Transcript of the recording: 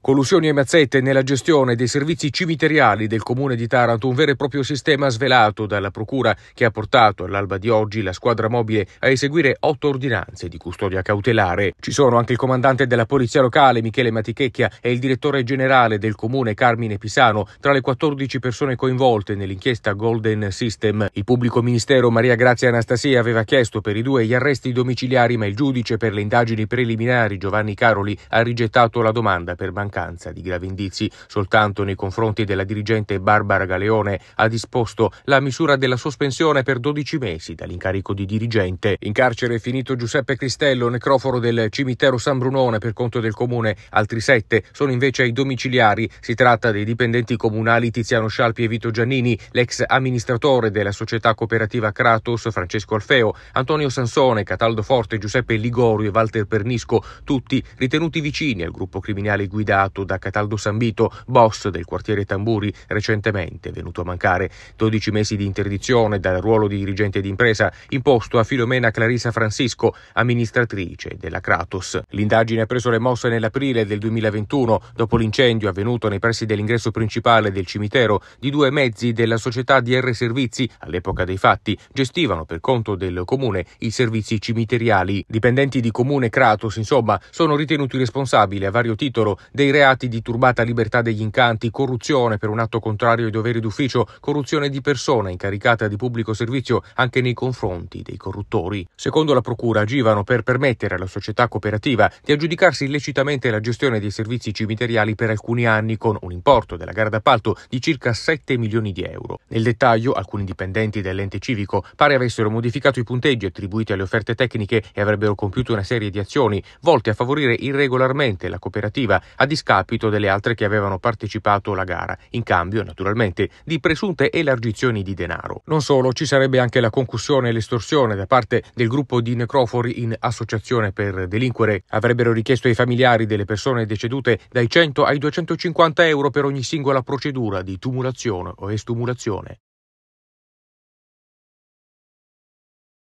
Collusioni e mazzette nella gestione dei servizi cimiteriali del comune di Taranto, un vero e proprio sistema svelato dalla procura che ha portato all'alba di oggi la squadra mobile a eseguire otto ordinanze di custodia cautelare. Ci sono anche il comandante della polizia locale Michele Matichecchia e il direttore generale del comune Carmine Pisano, tra le 14 persone coinvolte nell'inchiesta Golden System. Il pubblico ministero Maria Grazia Anastasia aveva chiesto per i due gli arresti domiciliari, ma il giudice per le indagini preliminari Giovanni Caroli ha rigettato la domanda per mancanza mancanza di gravi indizi. Soltanto nei confronti della dirigente Barbara Galeone ha disposto la misura della sospensione per 12 mesi dall'incarico di dirigente. In carcere è finito Giuseppe Cristello, necroforo del cimitero San Brunone per conto del comune. Altri sette sono invece ai domiciliari. Si tratta dei dipendenti comunali Tiziano Scialpi e Vito Giannini, l'ex amministratore della società cooperativa Kratos Francesco Alfeo, Antonio Sansone, Cataldo Forte, Giuseppe Ligorio e Walter Pernisco, tutti ritenuti vicini al gruppo criminale guidato licenziato da Cataldo Sambito, boss del quartiere Tamburi, recentemente venuto a mancare. 12 mesi di interdizione dal ruolo di dirigente d'impresa imposto a Filomena Clarissa Francisco, amministratrice della Kratos. L'indagine ha preso le mosse nell'aprile del 2021, dopo l'incendio avvenuto nei pressi dell'ingresso principale del cimitero di due mezzi della società DR Servizi, all'epoca dei fatti, gestivano per conto del comune i servizi cimiteriali. Dipendenti di comune Kratos, insomma, sono ritenuti responsabili a vario titolo dei dei reati di turbata libertà degli incanti, corruzione per un atto contrario ai doveri d'ufficio, corruzione di persona incaricata di pubblico servizio anche nei confronti dei corruttori. Secondo la Procura agivano per permettere alla società cooperativa di aggiudicarsi illecitamente la gestione dei servizi cimiteriali per alcuni anni con un importo della gara d'appalto di circa 7 milioni di euro. Nel dettaglio, alcuni dipendenti dell'ente civico pare avessero modificato i punteggi attribuiti alle offerte tecniche e avrebbero compiuto una serie di azioni volte a favorire irregolarmente la cooperativa a discapito discapito delle altre che avevano partecipato alla gara, in cambio, naturalmente, di presunte elargizioni di denaro. Non solo, ci sarebbe anche la concussione e l'estorsione da parte del gruppo di necrofori in associazione per delinquere. Avrebbero richiesto ai familiari delle persone decedute dai 100 ai 250 euro per ogni singola procedura di tumulazione o estumulazione.